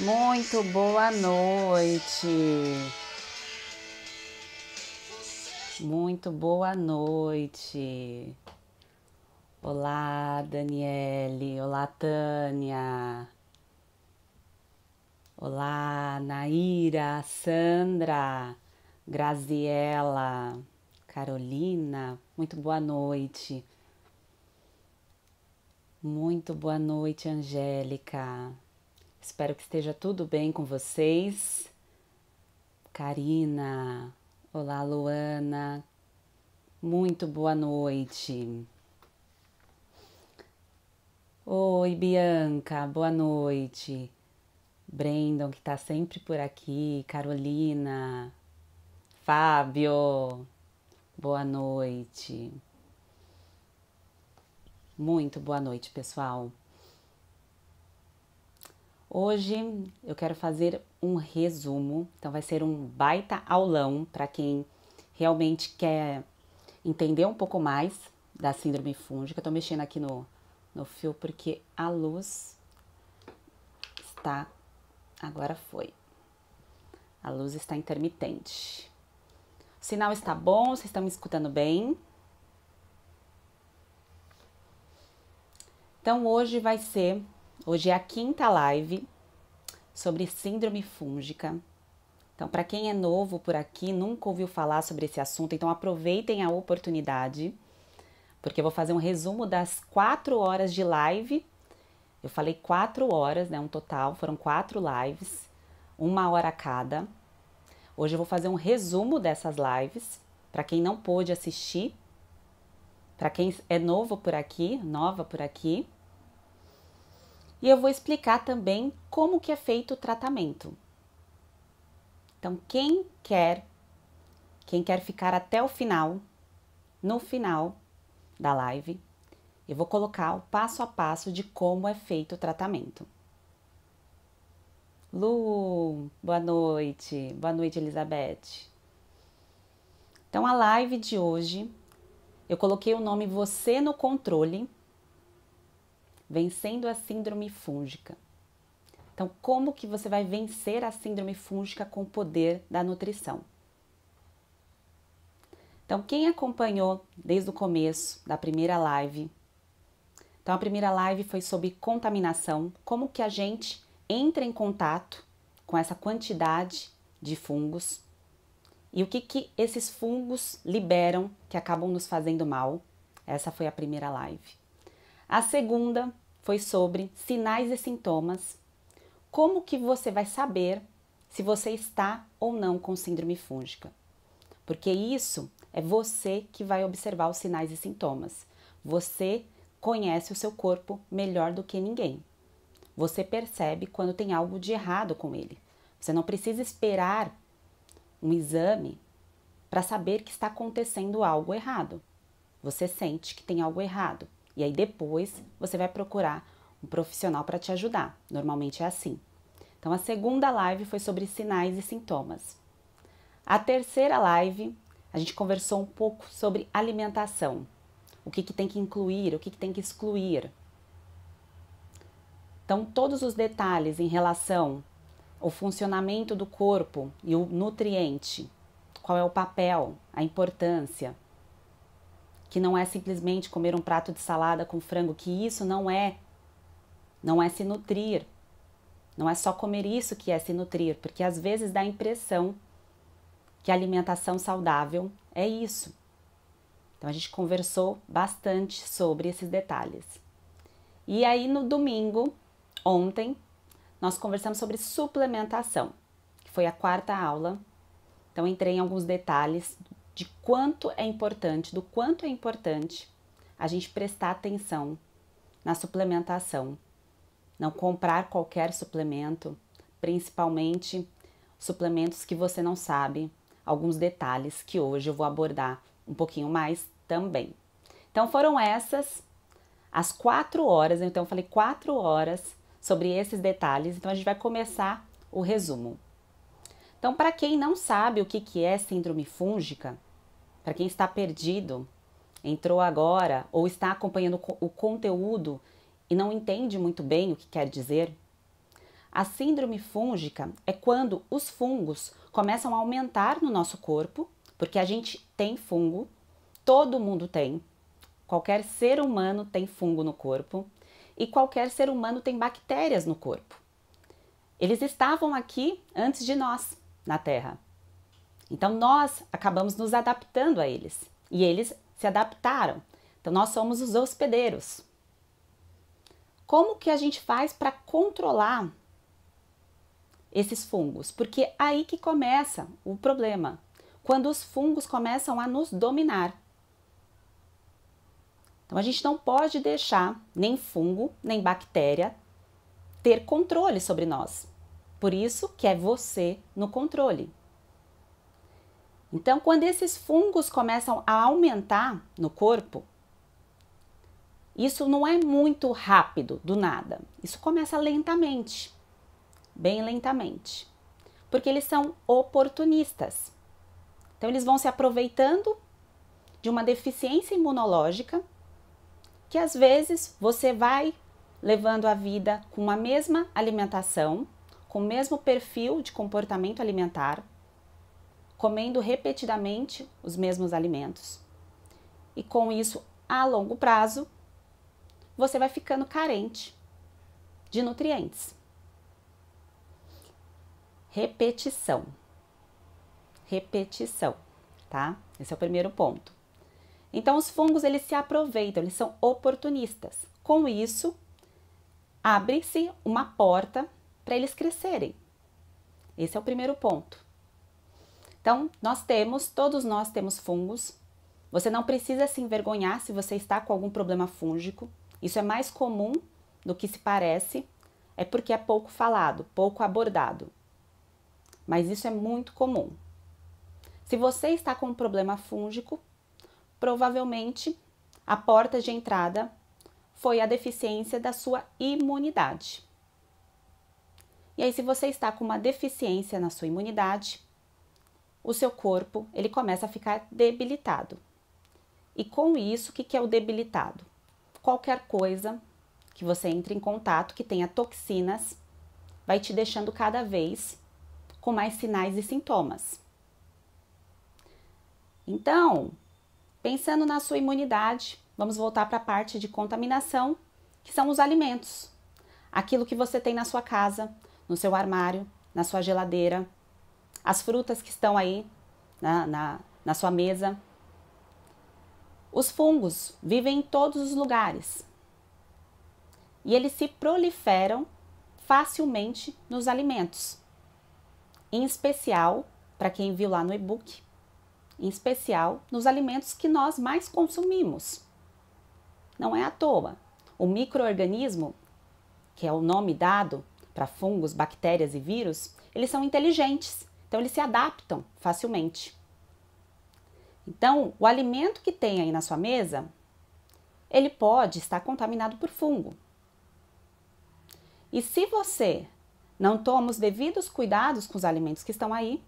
Muito boa noite. Muito boa noite. Olá, Daniele. Olá, Tânia. Olá, Naira, Sandra, Graziela, Carolina. Muito boa noite. Muito boa noite, Angélica. Espero que esteja tudo bem com vocês. Karina, olá Luana, muito boa noite. Oi Bianca, boa noite. Brandon, que está sempre por aqui, Carolina, Fábio, boa noite. Muito boa noite, pessoal. Hoje eu quero fazer um resumo, então vai ser um baita aulão para quem realmente quer entender um pouco mais da síndrome fúngica. Eu tô mexendo aqui no, no fio porque a luz está. Agora foi. A luz está intermitente. O sinal está bom, vocês estão me escutando bem? Então hoje vai ser Hoje é a quinta live sobre síndrome fúngica. Então, para quem é novo por aqui, nunca ouviu falar sobre esse assunto, então aproveitem a oportunidade, porque eu vou fazer um resumo das quatro horas de live. Eu falei quatro horas, né? Um total, foram quatro lives, uma hora cada. Hoje eu vou fazer um resumo dessas lives, para quem não pôde assistir, para quem é novo por aqui, nova por aqui e eu vou explicar também como que é feito o tratamento. Então, quem quer, quem quer ficar até o final, no final da live, eu vou colocar o passo a passo de como é feito o tratamento. Lu, boa noite. Boa noite, Elizabeth. Então, a live de hoje, eu coloquei o nome Você no Controle vencendo a síndrome fúngica. Então, como que você vai vencer a síndrome fúngica com o poder da nutrição? Então, quem acompanhou desde o começo da primeira live? Então, a primeira live foi sobre contaminação, como que a gente entra em contato com essa quantidade de fungos e o que, que esses fungos liberam que acabam nos fazendo mal. Essa foi a primeira live. A segunda foi sobre sinais e sintomas. Como que você vai saber se você está ou não com síndrome fúngica? Porque isso é você que vai observar os sinais e sintomas. Você conhece o seu corpo melhor do que ninguém. Você percebe quando tem algo de errado com ele. Você não precisa esperar um exame para saber que está acontecendo algo errado. Você sente que tem algo errado. E aí depois você vai procurar um profissional para te ajudar. Normalmente é assim. Então a segunda live foi sobre sinais e sintomas. A terceira live a gente conversou um pouco sobre alimentação. O que, que tem que incluir, o que, que tem que excluir. Então, todos os detalhes em relação ao funcionamento do corpo e o nutriente, qual é o papel, a importância, que não é simplesmente comer um prato de salada com frango, que isso não é. Não é se nutrir. Não é só comer isso que é se nutrir, porque às vezes dá a impressão que a alimentação saudável é isso. Então a gente conversou bastante sobre esses detalhes. E aí no domingo, ontem, nós conversamos sobre suplementação, que foi a quarta aula. Então entrei em alguns detalhes de quanto é importante, do quanto é importante a gente prestar atenção na suplementação. Não comprar qualquer suplemento, principalmente suplementos que você não sabe, alguns detalhes que hoje eu vou abordar um pouquinho mais também. Então foram essas as quatro horas, então eu falei quatro horas sobre esses detalhes, então a gente vai começar o resumo. Então, para quem não sabe o que, que é síndrome fúngica, para quem está perdido, entrou agora ou está acompanhando o conteúdo e não entende muito bem o que quer dizer, a síndrome fúngica é quando os fungos começam a aumentar no nosso corpo, porque a gente tem fungo, todo mundo tem, qualquer ser humano tem fungo no corpo e qualquer ser humano tem bactérias no corpo. Eles estavam aqui antes de nós, na Terra. Então nós acabamos nos adaptando a eles e eles se adaptaram. Então nós somos os hospedeiros. Como que a gente faz para controlar esses fungos? Porque é aí que começa o problema. Quando os fungos começam a nos dominar. Então a gente não pode deixar nem fungo, nem bactéria ter controle sobre nós. Por isso que é você no controle. Então, quando esses fungos começam a aumentar no corpo, isso não é muito rápido, do nada. Isso começa lentamente, bem lentamente, porque eles são oportunistas. Então, eles vão se aproveitando de uma deficiência imunológica que às vezes você vai levando a vida com a mesma alimentação, com o mesmo perfil de comportamento alimentar, comendo repetidamente os mesmos alimentos. E com isso, a longo prazo, você vai ficando carente de nutrientes. Repetição. Repetição, tá? Esse é o primeiro ponto. Então os fungos eles se aproveitam, eles são oportunistas. Com isso, abre-se uma porta para eles crescerem. Esse é o primeiro ponto. Então, nós temos, todos nós temos fungos. Você não precisa se envergonhar se você está com algum problema fúngico. Isso é mais comum do que se parece, é porque é pouco falado, pouco abordado. Mas isso é muito comum. Se você está com um problema fúngico, provavelmente a porta de entrada foi a deficiência da sua imunidade. E aí, se você está com uma deficiência na sua imunidade, o seu corpo ele começa a ficar debilitado. E com isso, o que, que é o debilitado? Qualquer coisa que você entre em contato que tenha toxinas vai te deixando cada vez com mais sinais e sintomas. Então, pensando na sua imunidade, vamos voltar para a parte de contaminação, que são os alimentos. Aquilo que você tem na sua casa, no seu armário, na sua geladeira, as frutas que estão aí na, né, na, na sua mesa. Os fungos vivem em todos os lugares e eles se proliferam facilmente nos alimentos, em especial, para quem viu lá no e-book, em especial nos alimentos que nós mais consumimos. Não é à toa. O microorganismo, que é o nome dado para fungos, bactérias e vírus, eles são inteligentes. Então, eles se adaptam facilmente. Então, o alimento que tem aí na sua mesa, ele pode estar contaminado por fungo. E se você não toma os devidos cuidados com os alimentos que estão aí,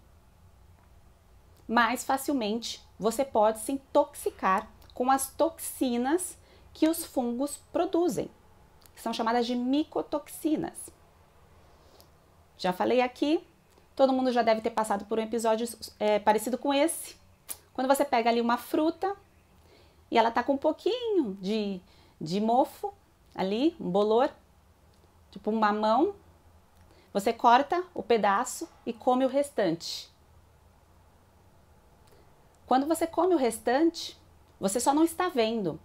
mais facilmente você pode se intoxicar com as toxinas que os fungos produzem, que são chamadas de micotoxinas. Já falei aqui Todo mundo já deve ter passado por um episódio é, parecido com esse. Quando você pega ali uma fruta e ela tá com um pouquinho de, de mofo ali, um bolor, tipo um mamão, você corta o pedaço e come o restante. Quando você come o restante, você só não está vendo,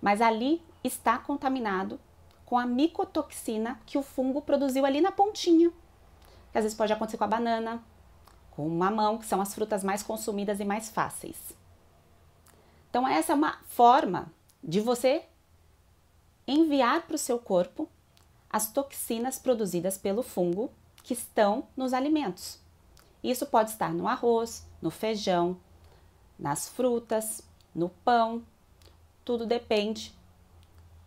mas ali está contaminado com a micotoxina que o fungo produziu ali na pontinha que às vezes pode acontecer com a banana, com o mamão, que são as frutas mais consumidas e mais fáceis. Então, essa é uma forma de você enviar para o seu corpo as toxinas produzidas pelo fungo que estão nos alimentos. Isso pode estar no arroz, no feijão, nas frutas, no pão. Tudo depende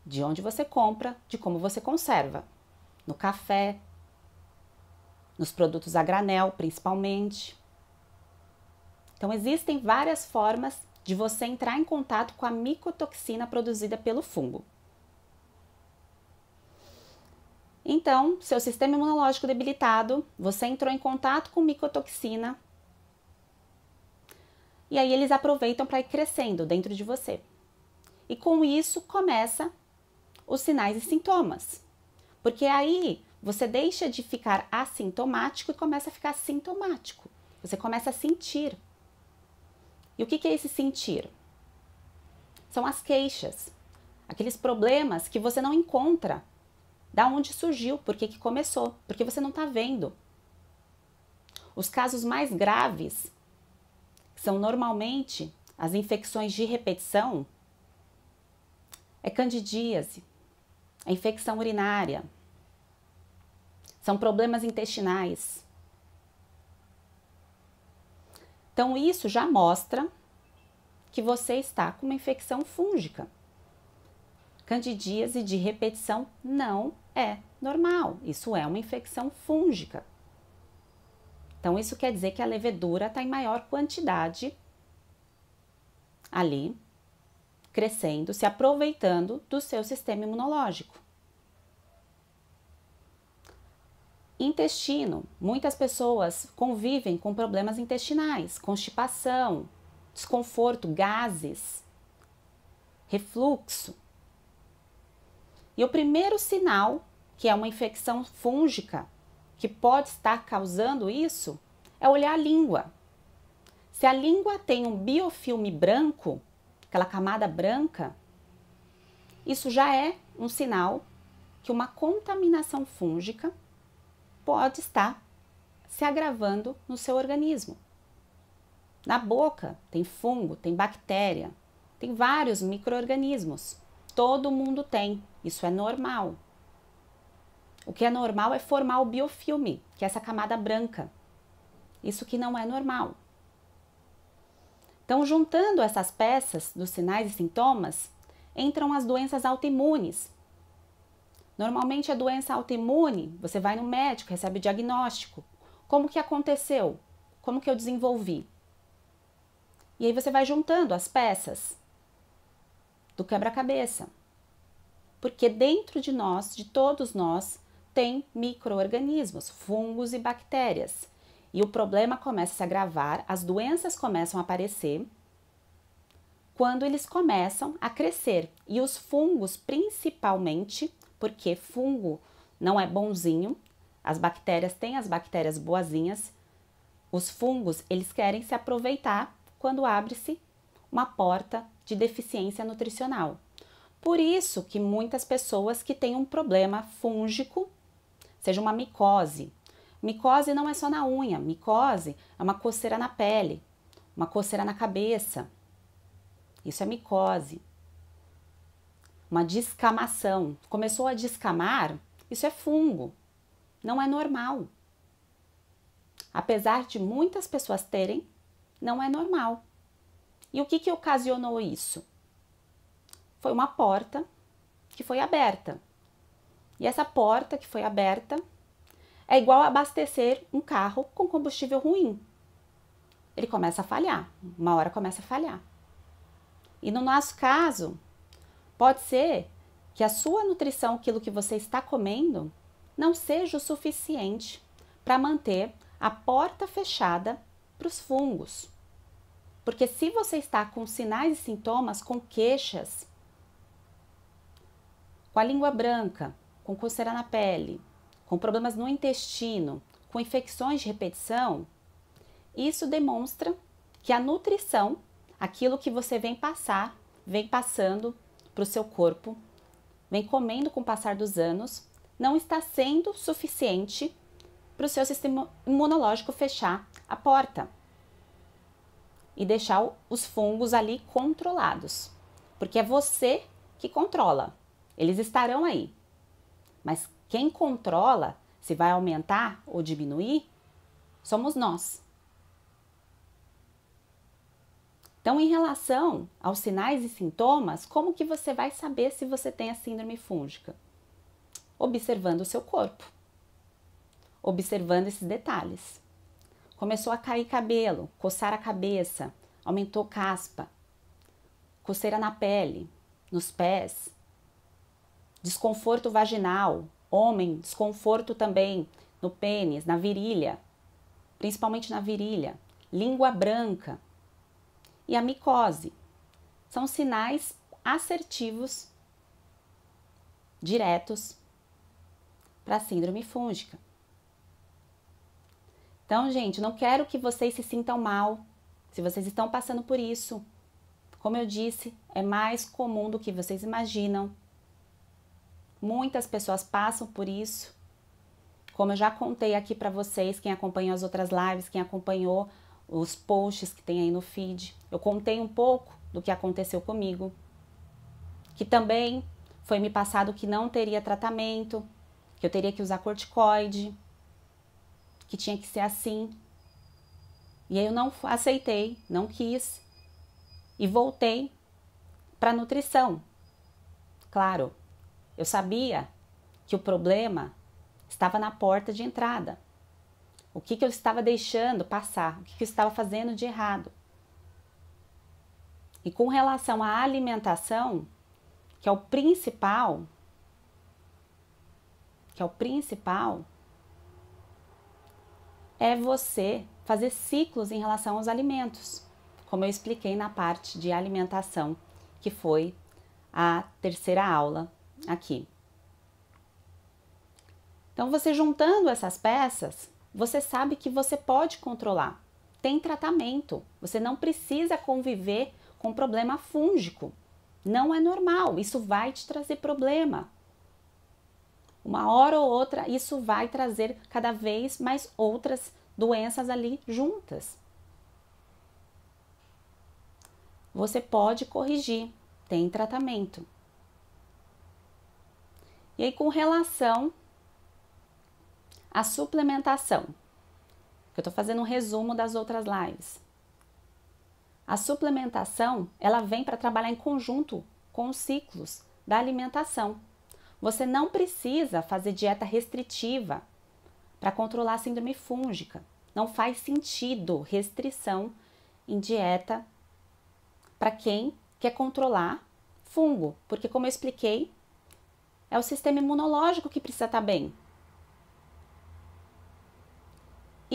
de onde você compra, de como você conserva. No café, nos produtos a granel, principalmente. Então, existem várias formas de você entrar em contato com a micotoxina produzida pelo fungo. Então, seu sistema imunológico debilitado, você entrou em contato com micotoxina. E aí eles aproveitam para ir crescendo dentro de você. E com isso começa os sinais e sintomas. Porque aí você deixa de ficar assintomático e começa a ficar sintomático. Você começa a sentir. E o que é esse sentir? São as queixas, aqueles problemas que você não encontra. Da onde surgiu, por que, começou, porque você não está vendo. Os casos mais graves são normalmente as infecções de repetição, é candidíase, é infecção urinária, são problemas intestinais. Então, isso já mostra que você está com uma infecção fúngica. Candidíase de repetição não é normal. Isso é uma infecção fúngica. Então, isso quer dizer que a levedura está em maior quantidade ali, crescendo, se aproveitando do seu sistema imunológico. Intestino. Muitas pessoas convivem com problemas intestinais, constipação, desconforto, gases, refluxo. E o primeiro sinal, que é uma infecção fúngica, que pode estar causando isso, é olhar a língua. Se a língua tem um biofilme branco, aquela camada branca, isso já é um sinal que uma contaminação fúngica pode estar se agravando no seu organismo. Na boca tem fungo, tem bactéria, tem vários microorganismos. Todo mundo tem, isso é normal. O que é normal é formar o biofilme, que é essa camada branca. Isso que não é normal. Então, juntando essas peças dos sinais e sintomas, entram as doenças autoimunes, Normalmente a doença autoimune, você vai no médico, recebe diagnóstico. Como que aconteceu? Como que eu desenvolvi? E aí você vai juntando as peças do quebra-cabeça. Porque dentro de nós, de todos nós, tem microorganismos, fungos e bactérias. E o problema começa a se agravar, as doenças começam a aparecer quando eles começam a crescer. E os fungos, principalmente, porque fungo não é bonzinho, as bactérias têm as bactérias boazinhas. Os fungos, eles querem se aproveitar quando abre-se uma porta de deficiência nutricional. Por isso que muitas pessoas que têm um problema fúngico, seja uma micose, micose não é só na unha, micose é uma coceira na pele, uma coceira na cabeça. Isso é micose uma descamação. Começou a descamar, isso é fungo, não é normal. Apesar de muitas pessoas terem, não é normal. E o que, que ocasionou isso? Foi uma porta que foi aberta. E essa porta que foi aberta é igual a abastecer um carro com combustível ruim. Ele começa a falhar, uma hora começa a falhar. E no nosso caso, Pode ser que a sua nutrição, aquilo que você está comendo, não seja o suficiente para manter a porta fechada para os fungos. Porque se você está com sinais e sintomas, com queixas, com a língua branca, com coceira na pele, com problemas no intestino, com infecções de repetição, isso demonstra que a nutrição, aquilo que você vem passar, vem passando para o seu corpo, vem comendo com o passar dos anos, não está sendo suficiente para o seu sistema imunológico fechar a porta e deixar os fungos ali controlados, porque é você que controla. Eles estarão aí. Mas quem controla se vai aumentar ou diminuir somos nós. Então, em relação aos sinais e sintomas, como que você vai saber se você tem a síndrome fúngica? Observando o seu corpo. Observando esses detalhes. Começou a cair cabelo, coçar a cabeça, aumentou caspa, coceira na pele, nos pés, desconforto vaginal, homem, desconforto também no pênis, na virilha, principalmente na virilha, língua branca, e a micose. São sinais assertivos diretos para a síndrome fúngica. Então, gente, não quero que vocês se sintam mal se vocês estão passando por isso. Como eu disse, é mais comum do que vocês imaginam. Muitas pessoas passam por isso. Como eu já contei aqui para vocês, quem acompanhou as outras lives, quem acompanhou os posts que tem aí no feed. Eu contei um pouco do que aconteceu comigo, que também foi me passado que não teria tratamento, que eu teria que usar corticoide, que tinha que ser assim. E aí eu não aceitei, não quis e voltei para nutrição. Claro, eu sabia que o problema estava na porta de entrada. O que, que eu estava deixando passar? O que, que eu estava fazendo de errado? E com relação à alimentação, que é o principal, que é o principal, é você fazer ciclos em relação aos alimentos, como eu expliquei na parte de alimentação, que foi a terceira aula aqui. Então, você juntando essas peças, você sabe que você pode controlar. Tem tratamento. Você não precisa conviver com problema fúngico. Não é normal. Isso vai te trazer problema. Uma hora ou outra, isso vai trazer cada vez mais outras doenças ali juntas. Você pode corrigir, tem tratamento. E aí, com relação a suplementação. Eu estou fazendo um resumo das outras lives. A suplementação, ela vem para trabalhar em conjunto com os ciclos da alimentação. Você não precisa fazer dieta restritiva para controlar a síndrome fúngica. Não faz sentido restrição em dieta para quem quer controlar fungo, porque como eu expliquei, é o sistema imunológico que precisa estar tá bem.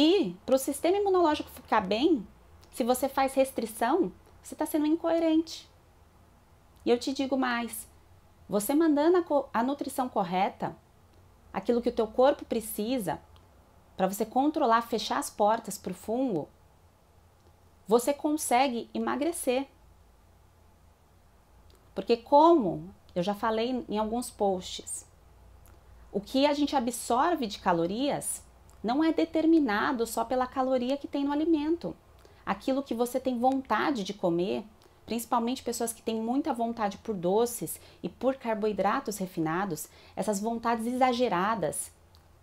E para o sistema imunológico ficar bem, se você faz restrição, você está sendo incoerente. E eu te digo mais: você mandando a, a nutrição correta, aquilo que o teu corpo precisa para você controlar, fechar as portas para o fungo, você consegue emagrecer. Porque como eu já falei em alguns posts, o que a gente absorve de calorias não é determinado só pela caloria que tem no alimento. Aquilo que você tem vontade de comer, principalmente pessoas que têm muita vontade por doces e por carboidratos refinados, essas vontades exageradas,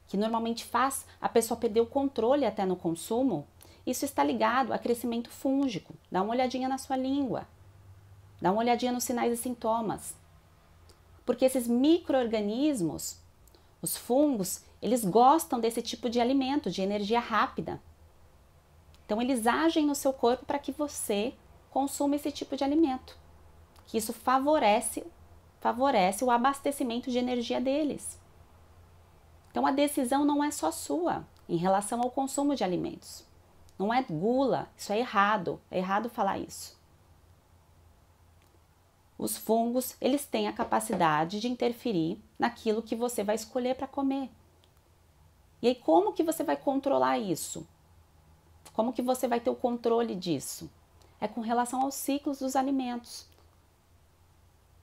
que normalmente faz a pessoa perder o controle até no consumo, isso está ligado a crescimento fúngico. Dá uma olhadinha na sua língua. Dá uma olhadinha nos sinais e sintomas. Porque esses micro-organismos, os fungos, eles gostam desse tipo de alimento, de energia rápida. Então, eles agem no seu corpo para que você consuma esse tipo de alimento, que isso favorece, favorece o abastecimento de energia deles. Então, a decisão não é só sua em relação ao consumo de alimentos. Não é gula, isso é errado, é errado falar isso. Os fungos, eles têm a capacidade de interferir naquilo que você vai escolher para comer. E aí como que você vai controlar isso? Como que você vai ter o controle disso? É com relação aos ciclos dos alimentos.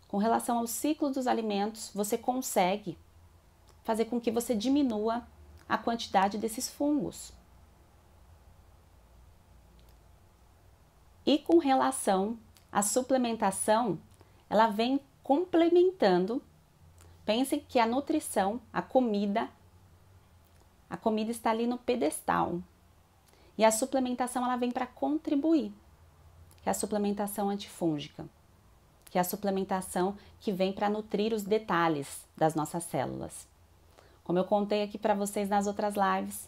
Com relação ao ciclo dos alimentos, você consegue fazer com que você diminua a quantidade desses fungos. E com relação à suplementação, ela vem complementando. Pensem que a nutrição, a comida, a comida está ali no pedestal. E a suplementação ela vem para contribuir. Que é a suplementação antifúngica, que é a suplementação que vem para nutrir os detalhes das nossas células. Como eu contei aqui para vocês nas outras lives,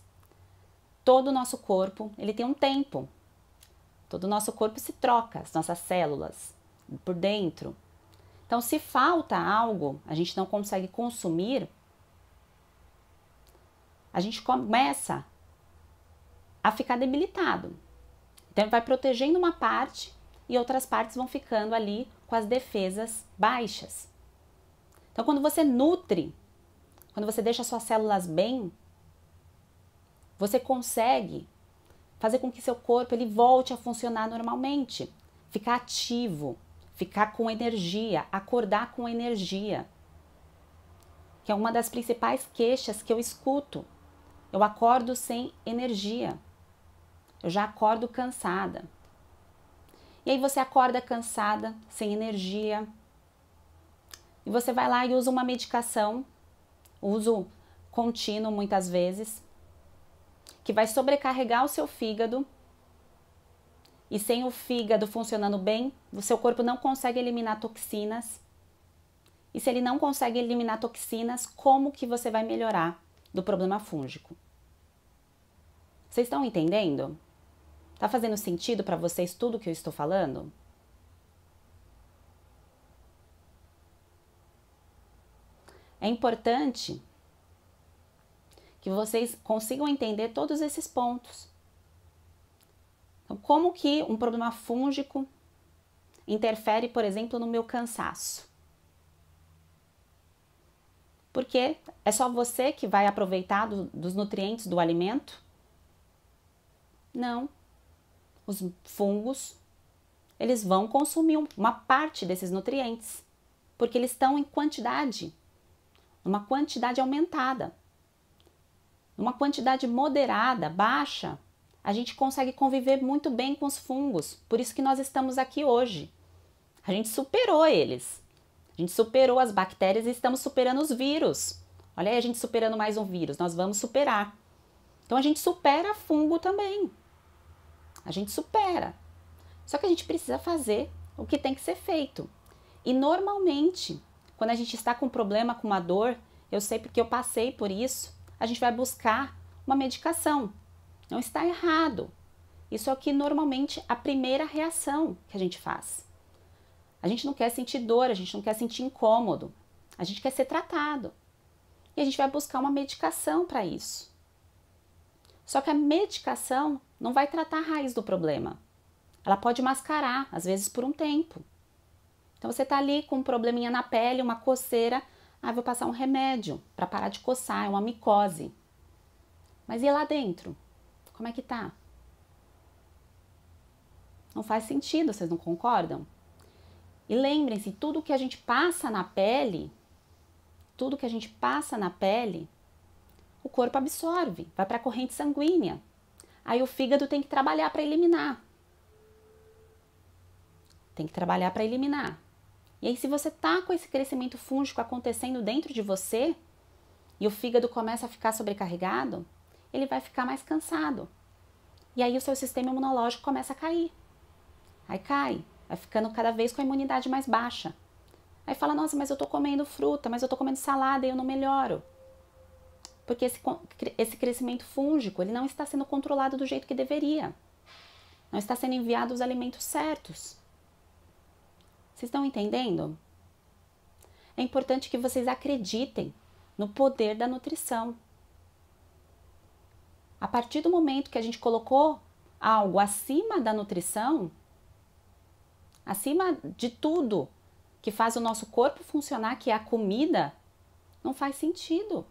todo o nosso corpo, ele tem um tempo. Todo o nosso corpo se troca, as nossas células por dentro. Então, se falta algo, a gente não consegue consumir, a gente começa a ficar debilitado. Então, vai protegendo uma parte e outras partes vão ficando ali com as defesas baixas. Então, quando você nutre, quando você deixa suas células bem, você consegue fazer com que seu corpo ele volte a funcionar normalmente, ficar ativo, ficar com energia, acordar com energia, que é uma das principais queixas que eu escuto eu acordo sem energia. Eu já acordo cansada. E aí você acorda cansada, sem energia. E você vai lá e usa uma medicação, uso contínuo muitas vezes, que vai sobrecarregar o seu fígado. E sem o fígado funcionando bem, o seu corpo não consegue eliminar toxinas. E se ele não consegue eliminar toxinas, como que você vai melhorar do problema fúngico? Vocês estão entendendo? Tá fazendo sentido para vocês tudo que eu estou falando? É importante que vocês consigam entender todos esses pontos. Então, como que um problema fúngico interfere, por exemplo, no meu cansaço? Porque é só você que vai aproveitar do, dos nutrientes do alimento não. Os fungos, eles vão consumir uma parte desses nutrientes, porque eles estão em quantidade, numa quantidade aumentada. Numa quantidade moderada, baixa, a gente consegue conviver muito bem com os fungos. Por isso que nós estamos aqui hoje. A gente superou eles. A gente superou as bactérias e estamos superando os vírus. Olha aí, a gente superando mais um vírus, nós vamos superar. Então a gente supera fungo também. A gente supera. Só que a gente precisa fazer o que tem que ser feito. E normalmente, quando a gente está com um problema, com uma dor, eu sei porque eu passei por isso, a gente vai buscar uma medicação. Não está errado. Isso é o que normalmente a primeira reação que a gente faz. A gente não quer sentir dor, a gente não quer sentir incômodo, a gente quer ser tratado. E a gente vai buscar uma medicação para isso. Só que a medicação não vai tratar a raiz do problema. Ela pode mascarar, às vezes por um tempo. Então você está ali com um probleminha na pele, uma coceira, ah, vou passar um remédio para parar de coçar, é uma micose. Mas e lá dentro? Como é que tá? Não faz sentido, vocês não concordam? E lembrem-se, tudo que a gente passa na pele, tudo que a gente passa na pele, o corpo absorve, vai para a corrente sanguínea. Aí o fígado tem que trabalhar para eliminar. Tem que trabalhar para eliminar. E aí, se você tá com esse crescimento fúngico acontecendo dentro de você e o fígado começa a ficar sobrecarregado, ele vai ficar mais cansado. E aí o seu sistema imunológico começa a cair. Aí cai, vai ficando cada vez com a imunidade mais baixa. Aí fala: "Nossa, mas eu tô comendo fruta, mas eu tô comendo salada e eu não melhoro" porque esse, esse crescimento fúngico ele não está sendo controlado do jeito que deveria. Não está sendo enviado os alimentos certos. Vocês estão entendendo? É importante que vocês acreditem no poder da nutrição. A partir do momento que a gente colocou algo acima da nutrição, acima de tudo que faz o nosso corpo funcionar, que é a comida, não faz sentido.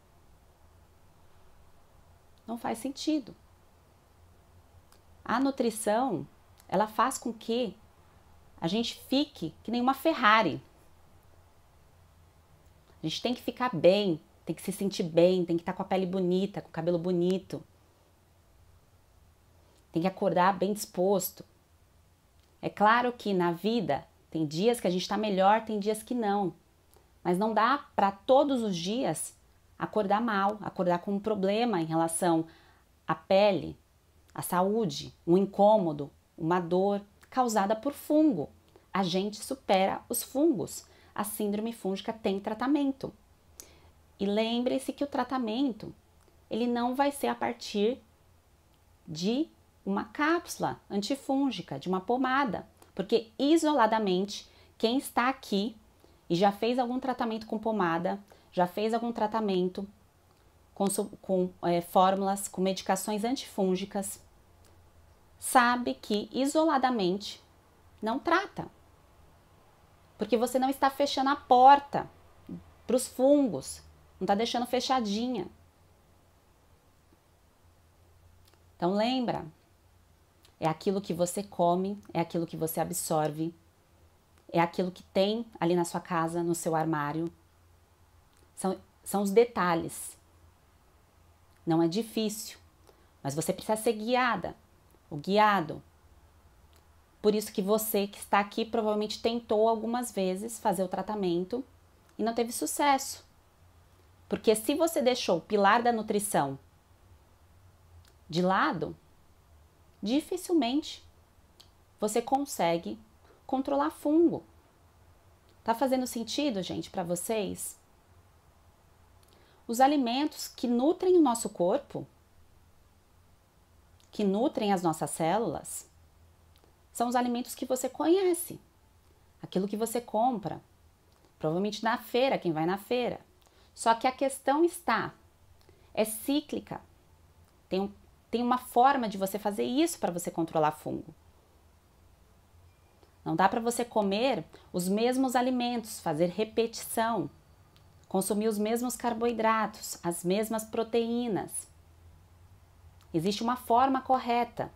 Não faz sentido. A nutrição, ela faz com que a gente fique que nem uma Ferrari. A gente tem que ficar bem, tem que se sentir bem, tem que estar tá com a pele bonita, com o cabelo bonito. Tem que acordar bem disposto. É claro que na vida tem dias que a gente está melhor, tem dias que não. Mas não dá para todos os dias acordar mal, acordar com um problema em relação à pele, à saúde, um incômodo, uma dor causada por fungo. A gente supera os fungos. A síndrome fúngica tem tratamento. E lembre-se que o tratamento ele não vai ser a partir de uma cápsula antifúngica, de uma pomada, porque isoladamente quem está aqui e já fez algum tratamento com pomada, já fez algum tratamento com, com é, fórmulas, com medicações antifúngicas, sabe que isoladamente não trata. Porque você não está fechando a porta para os fungos, não está deixando fechadinha. Então lembra, é aquilo que você come, é aquilo que você absorve, é aquilo que tem ali na sua casa, no seu armário, são, são os detalhes. Não é difícil, mas você precisa ser guiada, o guiado. Por isso que você que está aqui provavelmente tentou algumas vezes fazer o tratamento e não teve sucesso. Porque se você deixou o pilar da nutrição de lado, dificilmente você consegue controlar fungo. Tá fazendo sentido, gente, para vocês? os alimentos que nutrem o nosso corpo, que nutrem as nossas células, são os alimentos que você conhece, aquilo que você compra, provavelmente na feira, quem vai na feira. Só que a questão está, é cíclica. Tem, um, tem uma forma de você fazer isso para você controlar fungo. Não dá para você comer os mesmos alimentos, fazer repetição consumir os mesmos carboidratos, as mesmas proteínas. Existe uma forma correta.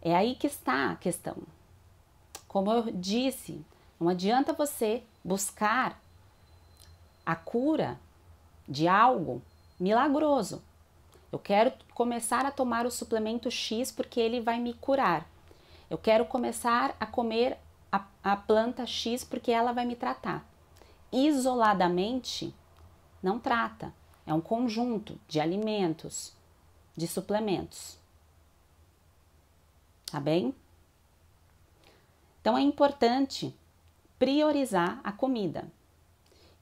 É aí que está a questão. Como eu disse, não adianta você buscar a cura de algo milagroso. Eu quero começar a tomar o suplemento X porque ele vai me curar. Eu quero começar a comer a, a planta X porque ela vai me tratar isoladamente não trata. É um conjunto de alimentos, de suplementos. Tá bem? Então é importante priorizar a comida.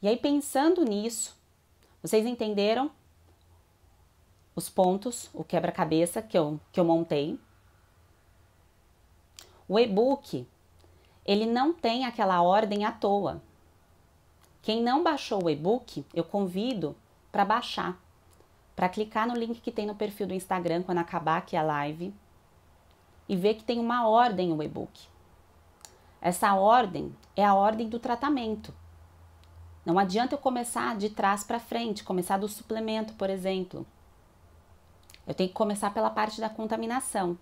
E aí, pensando nisso, vocês entenderam os pontos, o quebra-cabeça que eu, que eu montei? O e-book, ele não tem aquela ordem à toa. Quem não baixou o e-book, eu convido para baixar, para clicar no link que tem no perfil do Instagram quando acabar aqui a live e ver que tem uma ordem o e-book. Essa ordem é a ordem do tratamento. Não adianta eu começar de trás para frente, começar do suplemento, por exemplo. Eu tenho que começar pela parte da contaminação.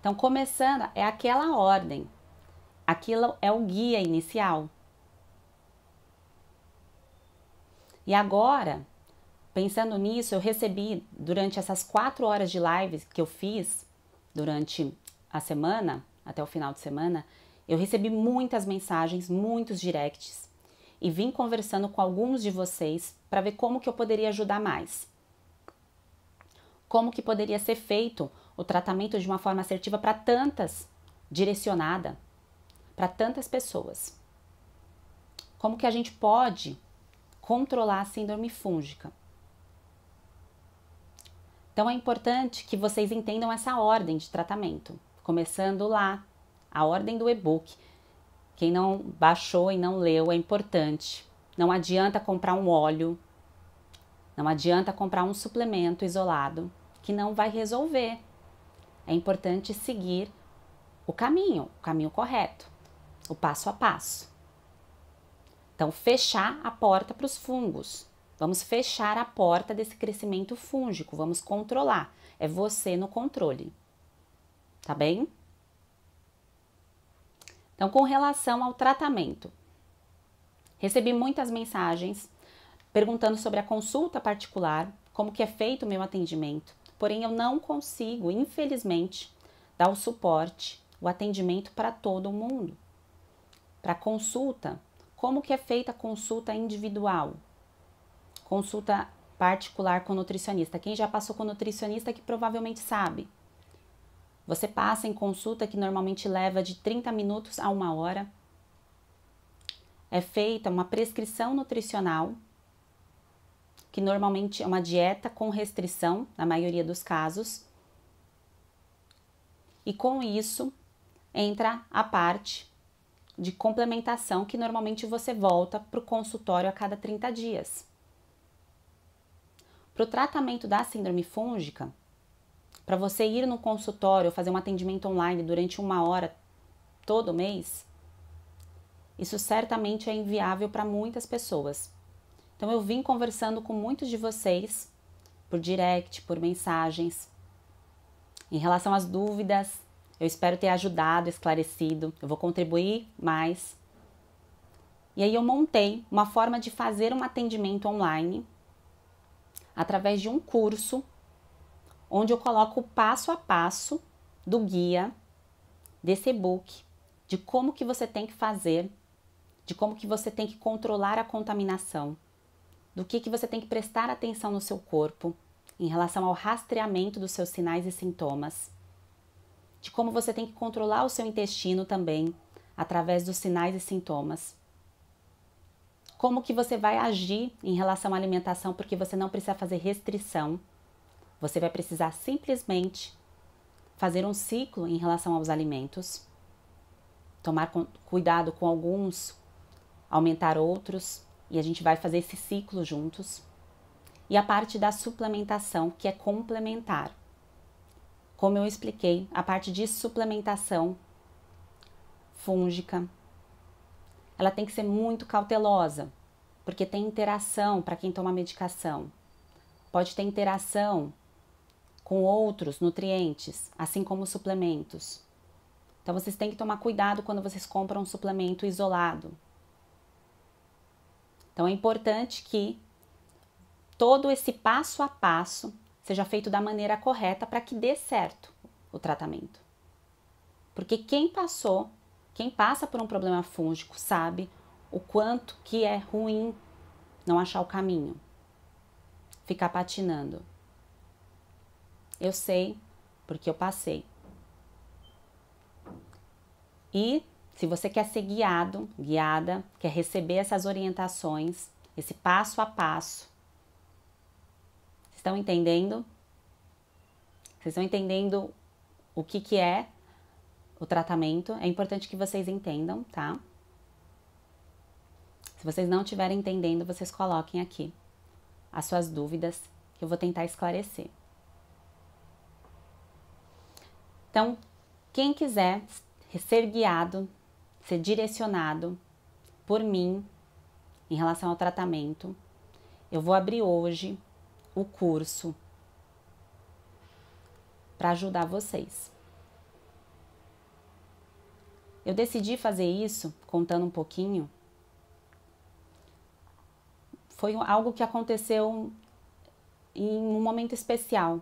Então, começando é aquela ordem. Aquilo é o guia inicial. E agora, pensando nisso, eu recebi durante essas quatro horas de live que eu fiz durante a semana, até o final de semana, eu recebi muitas mensagens, muitos directs e vim conversando com alguns de vocês para ver como que eu poderia ajudar mais. Como que poderia ser feito o tratamento de uma forma assertiva para tantas, direcionada para tantas pessoas. Como que a gente pode controlar a síndrome fúngica. Então é importante que vocês entendam essa ordem de tratamento, começando lá, a ordem do e-book. Quem não baixou e não leu é importante. Não adianta comprar um óleo, não adianta comprar um suplemento isolado que não vai resolver. É importante seguir o caminho, o caminho correto, o passo a passo. Então, fechar a porta para os fungos. Vamos fechar a porta desse crescimento fúngico, vamos controlar. É você no controle. Tá bem? Então, com relação ao tratamento, recebi muitas mensagens perguntando sobre a consulta particular, como que é feito o meu atendimento. Porém, eu não consigo, infelizmente, dar o suporte, o atendimento para todo mundo. Para consulta, como que é feita a consulta individual? Consulta particular com nutricionista. Quem já passou com nutricionista que provavelmente sabe. Você passa em consulta que normalmente leva de 30 minutos a uma hora. É feita uma prescrição nutricional, que normalmente é uma dieta com restrição, na maioria dos casos. E com isso entra a parte de complementação que normalmente você volta para o consultório a cada 30 dias. Para o tratamento da síndrome fúngica, para você ir no consultório fazer um atendimento online durante uma hora todo mês, isso certamente é inviável para muitas pessoas. Então eu vim conversando com muitos de vocês por direct, por mensagens, em relação às dúvidas eu espero ter ajudado, esclarecido. Eu vou contribuir mais. E aí eu montei uma forma de fazer um atendimento online através de um curso onde eu coloco o passo a passo do guia desse e-book de como que você tem que fazer, de como que você tem que controlar a contaminação, do que que você tem que prestar atenção no seu corpo em relação ao rastreamento dos seus sinais e sintomas de como você tem que controlar o seu intestino também através dos sinais e sintomas. Como que você vai agir em relação à alimentação, porque você não precisa fazer restrição. Você vai precisar simplesmente fazer um ciclo em relação aos alimentos. Tomar cuidado com alguns, aumentar outros, e a gente vai fazer esse ciclo juntos. E a parte da suplementação, que é complementar como eu expliquei, a parte de suplementação fúngica, ela tem que ser muito cautelosa, porque tem interação para quem toma medicação. Pode ter interação com outros nutrientes, assim como suplementos. Então vocês têm que tomar cuidado quando vocês compram um suplemento isolado. Então é importante que todo esse passo a passo seja feito da maneira correta para que dê certo o tratamento. Porque quem passou, quem passa por um problema fúngico sabe o quanto que é ruim não achar o caminho, ficar patinando. Eu sei porque eu passei. E se você quer ser guiado, guiada, quer receber essas orientações, esse passo a passo, estão entendendo? Vocês estão entendendo o que, que é o tratamento? É importante que vocês entendam, tá? Se vocês não estiverem entendendo, vocês coloquem aqui as suas dúvidas que eu vou tentar esclarecer. Então, quem quiser ser guiado, ser direcionado por mim em relação ao tratamento, eu vou abrir hoje o curso para ajudar vocês. Eu decidi fazer isso contando um pouquinho. Foi algo que aconteceu em um momento especial.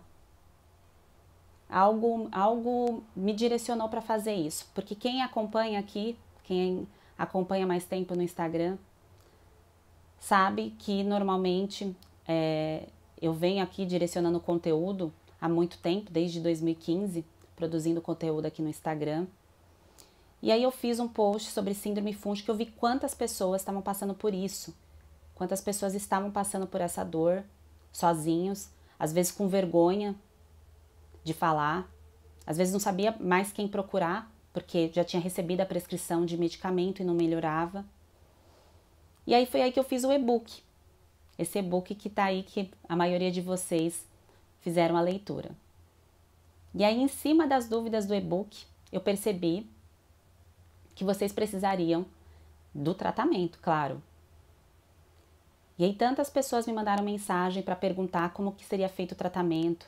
Algo, algo me direcionou para fazer isso, porque quem acompanha aqui, quem acompanha mais tempo no Instagram, sabe que normalmente é, eu venho aqui direcionando conteúdo há muito tempo, desde 2015, produzindo conteúdo aqui no Instagram. E aí eu fiz um post sobre síndrome que eu vi quantas pessoas estavam passando por isso. Quantas pessoas estavam passando por essa dor, sozinhos, às vezes com vergonha de falar, às vezes não sabia mais quem procurar, porque já tinha recebido a prescrição de medicamento e não melhorava. E aí foi aí que eu fiz o e-book esse e-book que está aí que a maioria de vocês fizeram a leitura. E aí, em cima das dúvidas do e-book, eu percebi que vocês precisariam do tratamento, claro. E aí tantas pessoas me mandaram mensagem para perguntar como que seria feito o tratamento,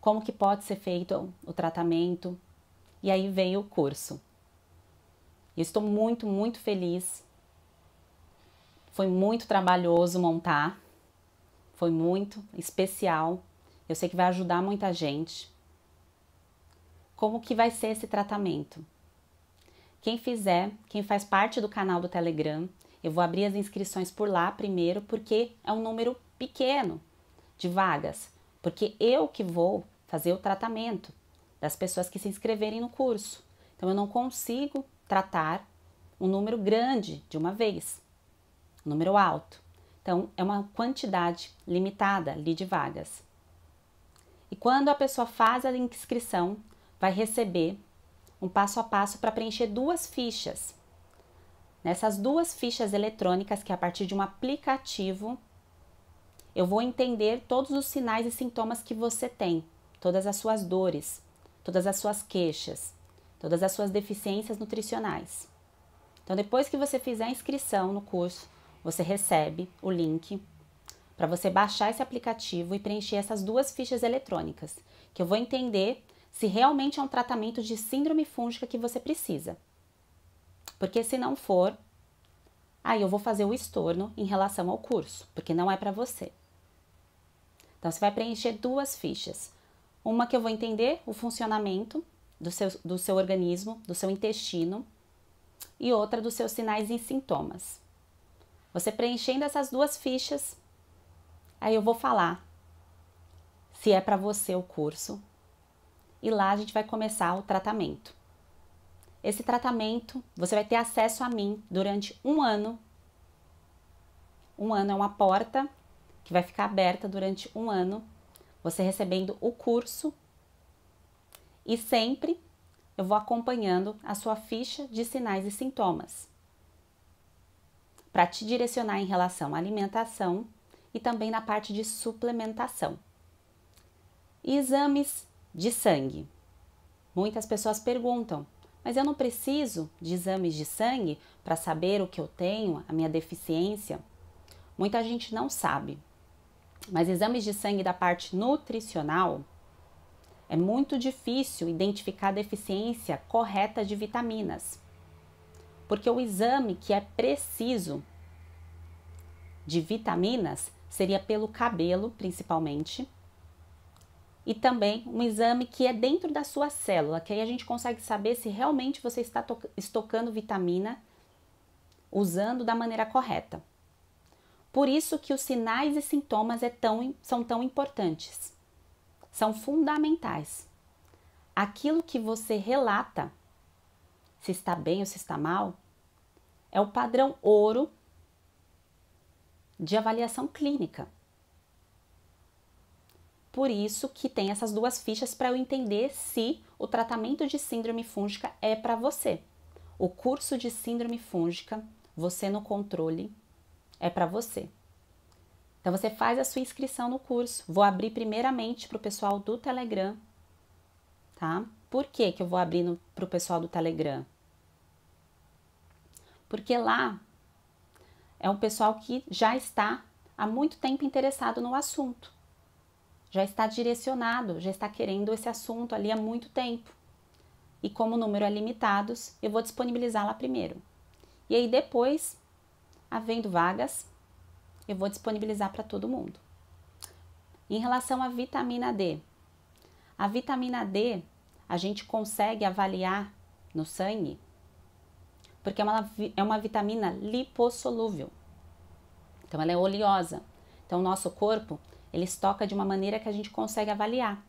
como que pode ser feito o tratamento. E aí veio o curso. Eu estou muito, muito feliz foi muito trabalhoso montar, foi muito especial. Eu sei que vai ajudar muita gente. Como que vai ser esse tratamento? Quem fizer, quem faz parte do canal do Telegram, eu vou abrir as inscrições por lá primeiro, porque é um número pequeno de vagas, porque eu que vou fazer o tratamento das pessoas que se inscreverem no curso. Então eu não consigo tratar um número grande de uma vez um número alto. Então, é uma quantidade limitada ali de vagas. E quando a pessoa faz a inscrição, vai receber um passo a passo para preencher duas fichas. Nessas duas fichas eletrônicas, que é a partir de um aplicativo, eu vou entender todos os sinais e sintomas que você tem, todas as suas dores, todas as suas queixas, todas as suas deficiências nutricionais. Então, depois que você fizer a inscrição no curso, você recebe o link para você baixar esse aplicativo e preencher essas duas fichas eletrônicas, que eu vou entender se realmente é um tratamento de síndrome fúngica que você precisa. Porque se não for, aí eu vou fazer o estorno em relação ao curso, porque não é para você. Então você vai preencher duas fichas. Uma que eu vou entender o funcionamento do seu, do seu organismo, do seu intestino, e outra dos seus sinais e sintomas. Você preenchendo essas duas fichas, aí eu vou falar se é para você o curso. E lá a gente vai começar o tratamento. Esse tratamento você vai ter acesso a mim durante um ano. Um ano é uma porta que vai ficar aberta durante um ano, você recebendo o curso e sempre eu vou acompanhando a sua ficha de sinais e sintomas para te direcionar em relação à alimentação e também na parte de suplementação. exames de sangue. Muitas pessoas perguntam, mas eu não preciso de exames de sangue para saber o que eu tenho, a minha deficiência? Muita gente não sabe, mas exames de sangue da parte nutricional é muito difícil identificar a deficiência correta de vitaminas. Porque o exame que é preciso de vitaminas seria pelo cabelo, principalmente, e também um exame que é dentro da sua célula, que aí a gente consegue saber se realmente você está estocando vitamina usando da maneira correta. Por isso que os sinais e sintomas é tão, são tão importantes, são fundamentais. Aquilo que você relata se está bem ou se está mal, é o padrão ouro de avaliação clínica. Por isso que tem essas duas fichas para eu entender se o tratamento de síndrome fúngica é para você. O curso de síndrome fúngica, você no controle, é para você. Então você faz a sua inscrição no curso. Vou abrir primeiramente para o pessoal do Telegram, tá? Por que, que eu vou abrir para o pessoal do Telegram? porque lá é um pessoal que já está há muito tempo interessado no assunto, já está direcionado, já está querendo esse assunto ali há muito tempo. E como o número é limitado, eu vou disponibilizar lá primeiro. E aí depois, havendo vagas, eu vou disponibilizar para todo mundo. Em relação à vitamina D, a vitamina D a gente consegue avaliar no sangue porque é uma, é uma vitamina lipossolúvel. Então ela é oleosa. Então o nosso corpo, ele estoca de uma maneira que a gente consegue avaliar.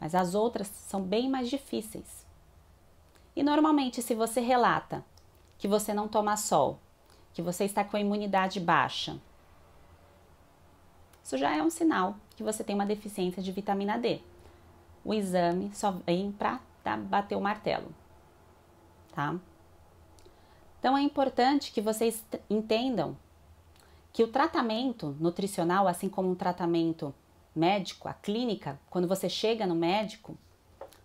Mas as outras são bem mais difíceis. E normalmente se você relata que você não toma sol, que você está com a imunidade baixa, isso já é um sinal que você tem uma deficiência de vitamina D. O exame só vem para bater o martelo, tá? Então é importante que vocês entendam que o tratamento nutricional, assim como um tratamento médico, a clínica, quando você chega no médico,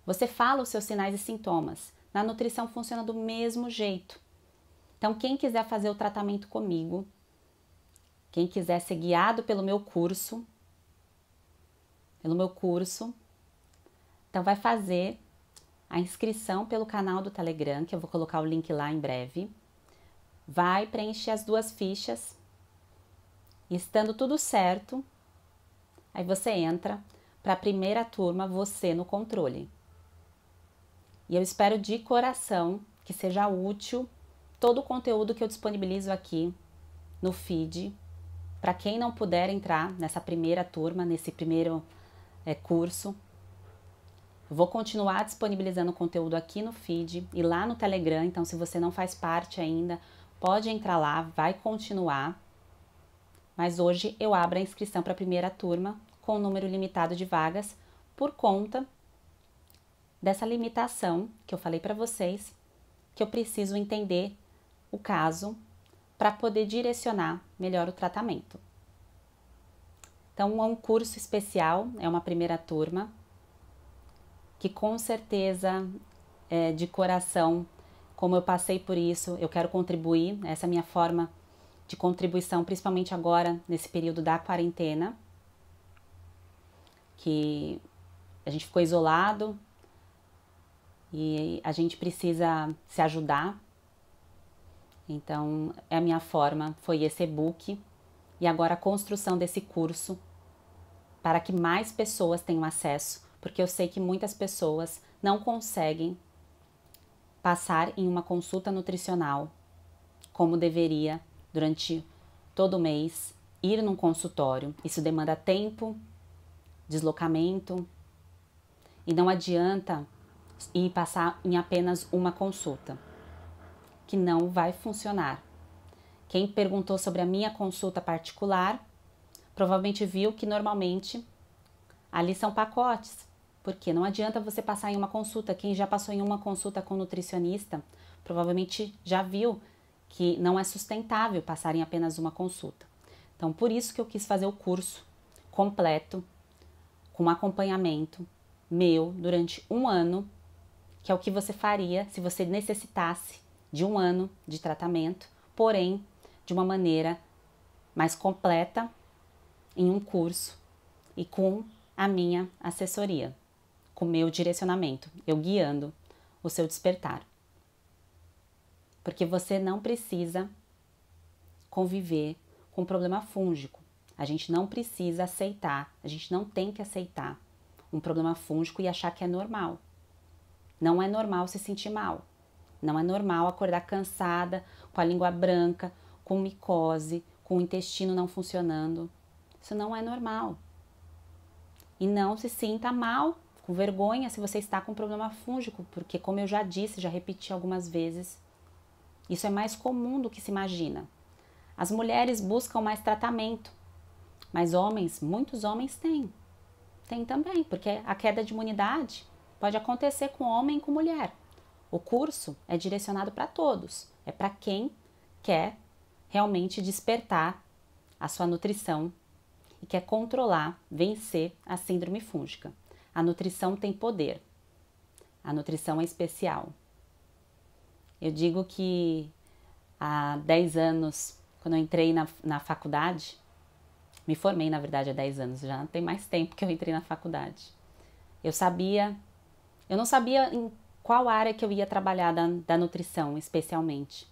você fala os seus sinais e sintomas. Na nutrição funciona do mesmo jeito. Então, quem quiser fazer o tratamento comigo, quem quiser ser guiado pelo meu curso, pelo meu curso, então vai fazer a inscrição pelo canal do Telegram, que eu vou colocar o link lá em breve. Vai preencher as duas fichas. Estando tudo certo, aí você entra para a primeira turma, você no controle. E eu espero de coração que seja útil todo o conteúdo que eu disponibilizo aqui no feed. Para quem não puder entrar nessa primeira turma, nesse primeiro é, curso, vou continuar disponibilizando conteúdo aqui no feed e lá no Telegram. Então, se você não faz parte ainda, Pode entrar lá, vai continuar. Mas hoje eu abro a inscrição para a primeira turma com um número limitado de vagas por conta dessa limitação que eu falei para vocês, que eu preciso entender o caso para poder direcionar melhor o tratamento. Então, é um curso especial, é uma primeira turma, que com certeza, é, de coração, como eu passei por isso, eu quero contribuir, essa é a minha forma de contribuição, principalmente agora, nesse período da quarentena, que a gente ficou isolado e a gente precisa se ajudar. Então, é a minha forma, foi esse e-book e agora a construção desse curso para que mais pessoas tenham acesso, porque eu sei que muitas pessoas não conseguem passar em uma consulta nutricional, como deveria durante todo mês, ir num consultório. Isso demanda tempo, deslocamento e não adianta ir passar em apenas uma consulta, que não vai funcionar. Quem perguntou sobre a minha consulta particular provavelmente viu que normalmente ali são pacotes porque não adianta você passar em uma consulta. Quem já passou em uma consulta com um nutricionista provavelmente já viu que não é sustentável passar em apenas uma consulta. Então, por isso que eu quis fazer o curso completo, com acompanhamento meu durante um ano, que é o que você faria se você necessitasse de um ano de tratamento, porém de uma maneira mais completa, em um curso e com a minha assessoria com meu direcionamento, eu guiando o seu despertar. Porque você não precisa conviver com um problema fúngico. A gente não precisa aceitar, a gente não tem que aceitar um problema fúngico e achar que é normal. Não é normal se sentir mal. Não é normal acordar cansada, com a língua branca, com micose, com o intestino não funcionando. Isso não é normal. E não se sinta mal com vergonha, se você está com problema fúngico, porque, como eu já disse, já repeti algumas vezes, isso é mais comum do que se imagina. As mulheres buscam mais tratamento, mas homens, muitos homens têm. Tem também, porque a queda de imunidade pode acontecer com homem e com mulher. O curso é direcionado para todos, é para quem quer realmente despertar a sua nutrição e quer controlar, vencer a síndrome fúngica. A nutrição tem poder. A nutrição é especial. Eu digo que há 10 anos, quando eu entrei na, na faculdade, me formei na verdade há 10 anos, já não tem mais tempo que eu entrei na faculdade. Eu sabia, eu não sabia em qual área que eu ia trabalhar da, da nutrição especialmente,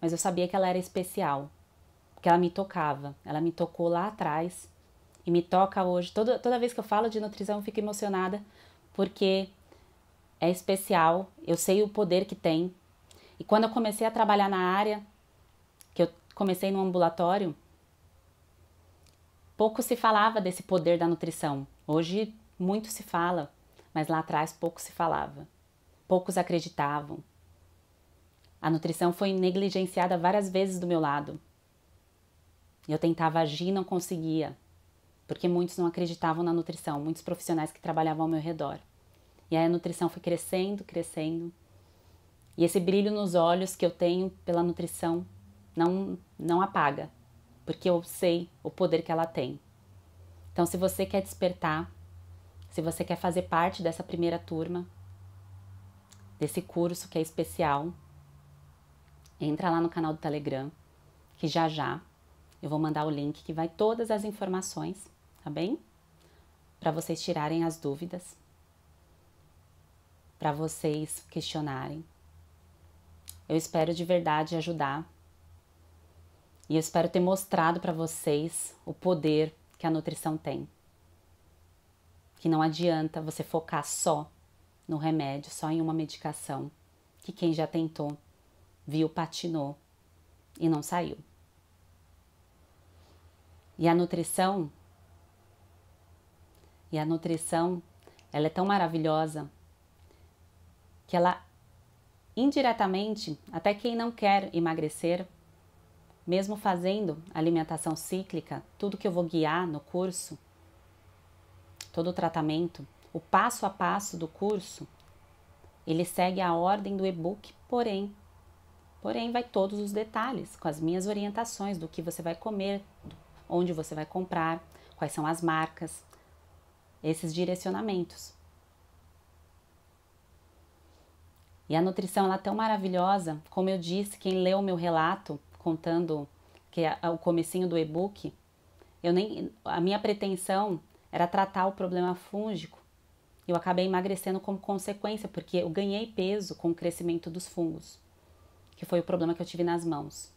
mas eu sabia que ela era especial, que ela me tocava, ela me tocou lá atrás e me toca hoje. Toda, toda vez que eu falo de nutrição, eu fico emocionada, porque é especial, eu sei o poder que tem. E quando eu comecei a trabalhar na área, que eu comecei no ambulatório, pouco se falava desse poder da nutrição. Hoje muito se fala, mas lá atrás pouco se falava. Poucos acreditavam. A nutrição foi negligenciada várias vezes do meu lado. Eu tentava agir, não conseguia porque muitos não acreditavam na nutrição, muitos profissionais que trabalhavam ao meu redor. E aí a nutrição foi crescendo, crescendo. E esse brilho nos olhos que eu tenho pela nutrição não não apaga, porque eu sei o poder que ela tem. Então, se você quer despertar, se você quer fazer parte dessa primeira turma, desse curso que é especial, entra lá no canal do Telegram, que já já eu vou mandar o link que vai todas as informações Tá bem? Para vocês tirarem as dúvidas, para vocês questionarem. Eu espero de verdade ajudar. E eu espero ter mostrado para vocês o poder que a nutrição tem. Que não adianta você focar só no remédio, só em uma medicação, que quem já tentou, viu, patinou e não saiu. E a nutrição e a nutrição, ela é tão maravilhosa que ela indiretamente, até quem não quer emagrecer, mesmo fazendo alimentação cíclica, tudo que eu vou guiar no curso, todo o tratamento, o passo a passo do curso, ele segue a ordem do e-book, porém, porém vai todos os detalhes com as minhas orientações do que você vai comer, onde você vai comprar, quais são as marcas, esses direcionamentos. E a nutrição ela é tão maravilhosa, como eu disse, quem leu o meu relato contando que é o comecinho do e-book, eu nem a minha pretensão era tratar o problema fúngico. Eu acabei emagrecendo como consequência, porque eu ganhei peso com o crescimento dos fungos, que foi o problema que eu tive nas mãos.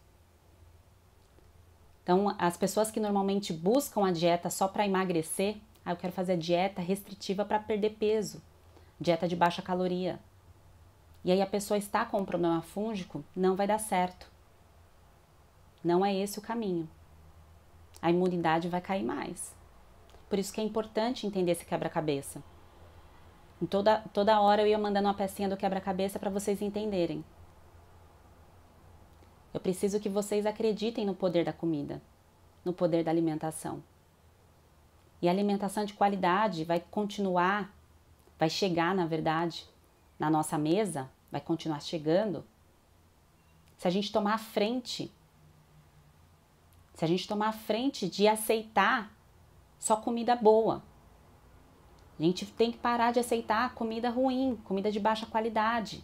Então, as pessoas que normalmente buscam a dieta só para emagrecer, ah, eu quero fazer a dieta restritiva para perder peso, dieta de baixa caloria. E aí a pessoa está com um problema fúngico, não vai dar certo. Não é esse o caminho. A imunidade vai cair mais. Por isso que é importante entender esse quebra-cabeça. Toda, toda hora eu ia mandando uma pecinha do quebra-cabeça para vocês entenderem. Eu preciso que vocês acreditem no poder da comida, no poder da alimentação. E a alimentação de qualidade vai continuar, vai chegar, na verdade, na nossa mesa, vai continuar chegando, se a gente tomar a frente. Se a gente tomar a frente de aceitar só comida boa. A gente tem que parar de aceitar comida ruim, comida de baixa qualidade.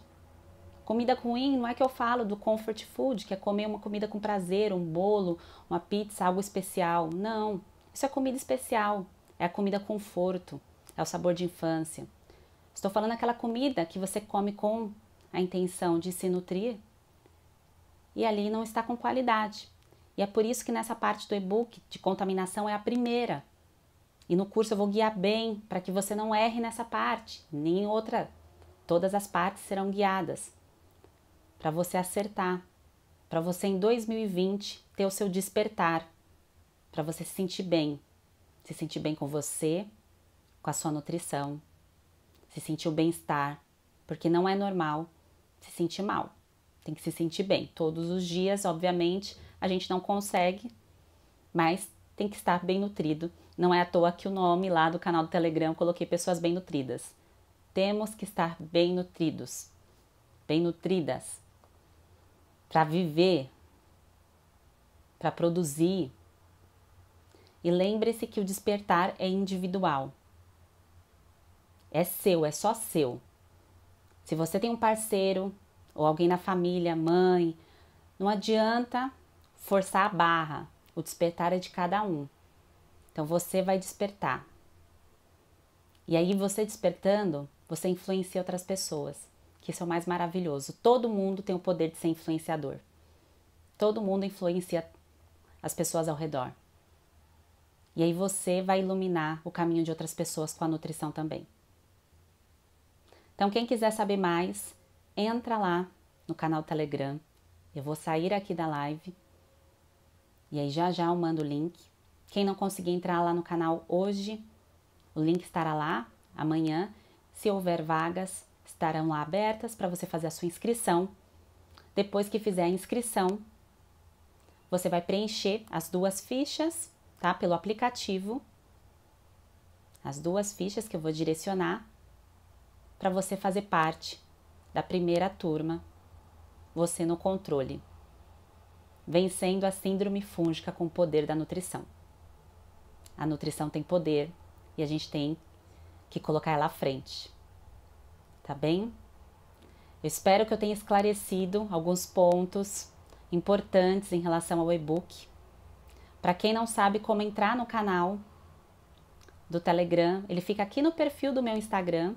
Comida ruim não é que eu falo do comfort food, que é comer uma comida com prazer, um bolo, uma pizza, algo especial. Não. Isso é comida especial, é a comida conforto, é o sabor de infância. Estou falando aquela comida que você come com a intenção de se nutrir e ali não está com qualidade. E é por isso que nessa parte do e-book de contaminação é a primeira. E no curso eu vou guiar bem para que você não erre nessa parte, nem em outra. Todas as partes serão guiadas para você acertar, para você em 2020 ter o seu despertar para você se sentir bem. Se sentir bem com você, com a sua nutrição, se sentir o bem-estar, porque não é normal se sentir mal. Tem que se sentir bem. Todos os dias, obviamente, a gente não consegue, mas tem que estar bem nutrido. Não é à toa que o nome lá do canal do Telegram coloquei pessoas bem nutridas. Temos que estar bem nutridos, bem nutridas, para viver, para produzir, e lembre-se que o despertar é individual. É seu, é só seu. Se você tem um parceiro ou alguém na família, mãe, não adianta forçar a barra. O despertar é de cada um. Então você vai despertar. E aí você despertando, você influencia outras pessoas, que isso é o mais maravilhoso. Todo mundo tem o poder de ser influenciador. Todo mundo influencia as pessoas ao redor. E aí você vai iluminar o caminho de outras pessoas com a nutrição também. Então, quem quiser saber mais, entra lá no canal Telegram. Eu vou sair aqui da live. E aí já já eu mando o link. Quem não conseguir entrar lá no canal hoje, o link estará lá amanhã. Se houver vagas, estarão lá abertas para você fazer a sua inscrição. Depois que fizer a inscrição, você vai preencher as duas fichas tá? Pelo aplicativo, as duas fichas que eu vou direcionar para você fazer parte da primeira turma, você no controle, vencendo a síndrome fúngica com o poder da nutrição. A nutrição tem poder e a gente tem que colocar ela à frente. Tá bem? Eu espero que eu tenha esclarecido alguns pontos importantes em relação ao e-book para quem não sabe como entrar no canal do Telegram, ele fica aqui no perfil do meu Instagram.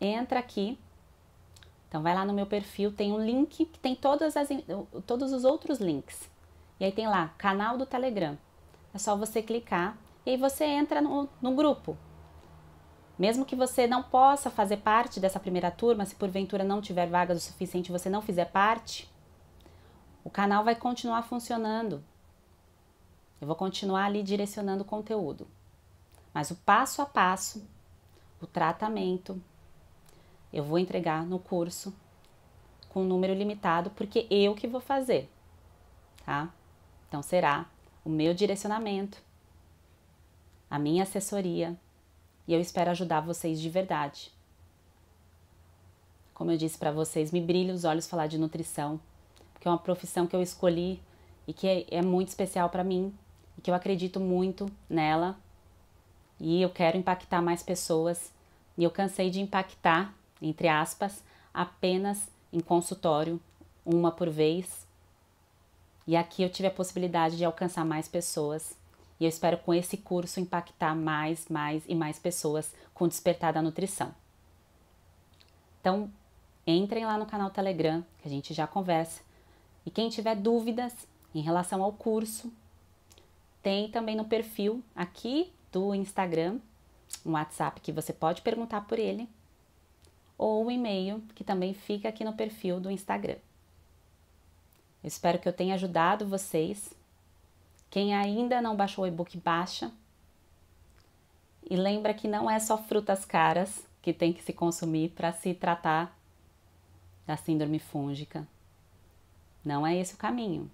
Entra aqui. Então vai lá no meu perfil, tem um link que tem todas as, todos os outros links. E aí tem lá, canal do Telegram. É só você clicar e aí você entra no, no grupo. Mesmo que você não possa fazer parte dessa primeira turma, se porventura não tiver vagas o suficiente e você não fizer parte, o canal vai continuar funcionando. Eu vou continuar ali direcionando o conteúdo. Mas o passo a passo, o tratamento, eu vou entregar no curso com um número limitado, porque eu que vou fazer, tá? Então será o meu direcionamento, a minha assessoria, e eu espero ajudar vocês de verdade. Como eu disse para vocês, me brilha os olhos falar de nutrição, porque é uma profissão que eu escolhi e que é, é muito especial para mim, e que eu acredito muito nela e eu quero impactar mais pessoas. E eu cansei de impactar, entre aspas, apenas em consultório, uma por vez. E aqui eu tive a possibilidade de alcançar mais pessoas. E eu espero com esse curso impactar mais, mais e mais pessoas com despertar da nutrição. Então, entrem lá no canal Telegram, que a gente já conversa. E quem tiver dúvidas em relação ao curso, tem também no perfil aqui do Instagram um WhatsApp que você pode perguntar por ele ou um e-mail que também fica aqui no perfil do Instagram. Eu espero que eu tenha ajudado vocês. Quem ainda não baixou o e-book, baixa. E lembra que não é só frutas caras que tem que se consumir para se tratar da síndrome fúngica. Não é esse o caminho.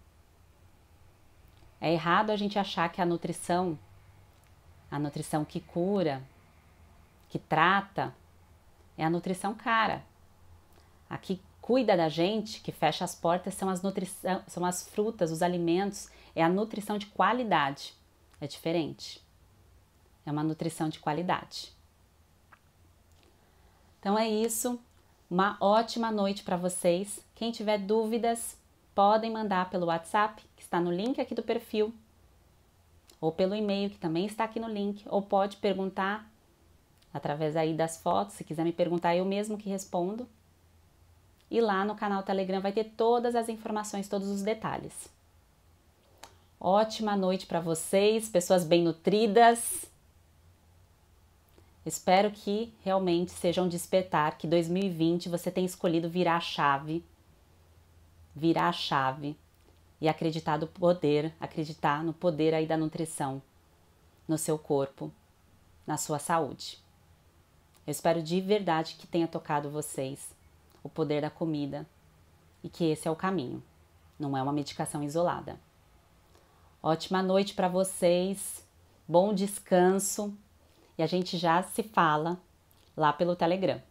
É errado a gente achar que a nutrição, a nutrição que cura, que trata, é a nutrição cara. A que cuida da gente, que fecha as portas, são as, nutrição, são as frutas, os alimentos, é a nutrição de qualidade. É diferente. É uma nutrição de qualidade. Então é isso. Uma ótima noite para vocês. Quem tiver dúvidas, podem mandar pelo WhatsApp está no link aqui do perfil, ou pelo e-mail que também está aqui no link, ou pode perguntar através aí das fotos, se quiser me perguntar eu mesmo que respondo. E lá no canal Telegram vai ter todas as informações, todos os detalhes. Ótima noite para vocês, pessoas bem nutridas. Espero que realmente sejam um despertar, que 2020 você tenha escolhido virar a chave. Virar a chave e acreditar no poder, acreditar no poder aí da nutrição no seu corpo, na sua saúde. Eu espero de verdade que tenha tocado vocês o poder da comida e que esse é o caminho. Não é uma medicação isolada. Ótima noite para vocês. Bom descanso e a gente já se fala lá pelo Telegram.